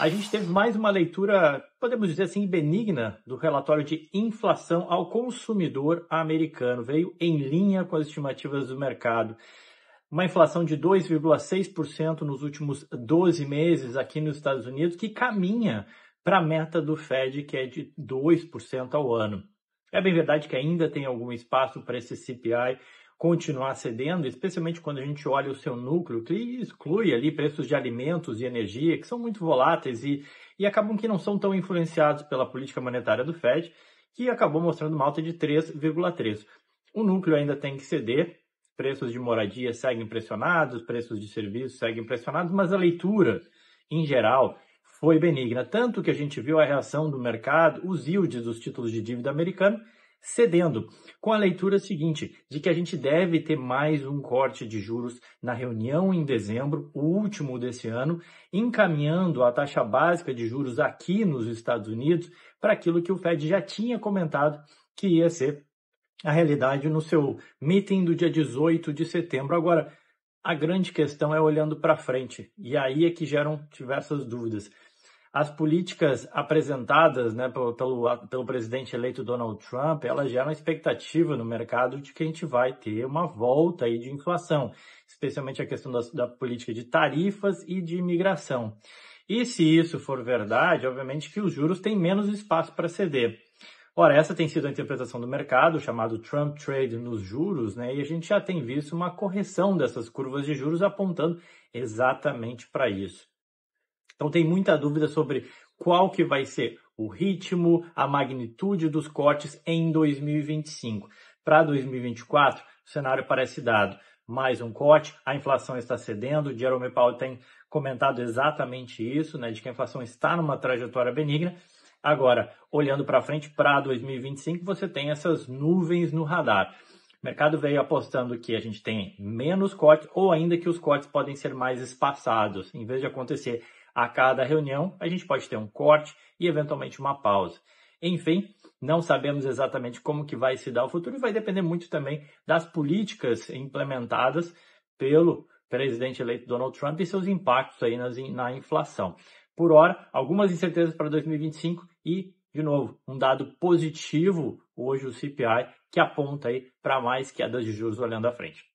A gente teve mais uma leitura, podemos dizer assim, benigna do relatório de inflação ao consumidor americano. Veio em linha com as estimativas do mercado. Uma inflação de 2,6% nos últimos 12 meses aqui nos Estados Unidos, que caminha para a meta do Fed, que é de 2% ao ano. É bem verdade que ainda tem algum espaço para esse CPI continuar cedendo, especialmente quando a gente olha o seu núcleo, que exclui ali preços de alimentos e energia, que são muito voláteis e, e acabam que não são tão influenciados pela política monetária do Fed, que acabou mostrando uma alta de 3,3. O núcleo ainda tem que ceder, preços de moradia seguem pressionados, preços de serviços seguem pressionados, mas a leitura, em geral, foi benigna. Tanto que a gente viu a reação do mercado, os yields dos títulos de dívida americano cedendo, com a leitura seguinte, de que a gente deve ter mais um corte de juros na reunião em dezembro, o último desse ano, encaminhando a taxa básica de juros aqui nos Estados Unidos para aquilo que o Fed já tinha comentado que ia ser a realidade no seu meeting do dia 18 de setembro. Agora, a grande questão é olhando para frente, e aí é que geram diversas dúvidas as políticas apresentadas né, pelo, pelo, pelo, presidente eleito Donald Trump, elas geram expectativa no mercado de que a gente vai ter uma volta aí de inflação, especialmente a questão da, da política de tarifas e de imigração. E se isso for verdade, obviamente que os juros têm menos espaço para ceder. Ora, essa tem sido a interpretação do mercado, chamado Trump Trade nos juros, né? E a gente já tem visto uma correção dessas curvas de juros apontando exatamente para isso. Então tem muita dúvida sobre qual que vai ser o ritmo, a magnitude dos cortes em 2025. Para 2024, o cenário parece dado. Mais um corte, a inflação está cedendo, Jerome Powell tem comentado exatamente isso, né, de que a inflação está numa trajetória benigna. Agora, olhando para frente, para 2025, você tem essas nuvens no radar. O mercado veio apostando que a gente tem menos cortes ou ainda que os cortes podem ser mais espaçados, em vez de acontecer a cada reunião, a gente pode ter um corte e eventualmente uma pausa. Enfim, não sabemos exatamente como que vai se dar o futuro e vai depender muito também das políticas implementadas pelo presidente eleito Donald Trump e seus impactos aí nas, na inflação. Por hora, algumas incertezas para 2025 e, de novo, um dado positivo hoje o CPI que aponta aí para mais que quedas de juros olhando à frente.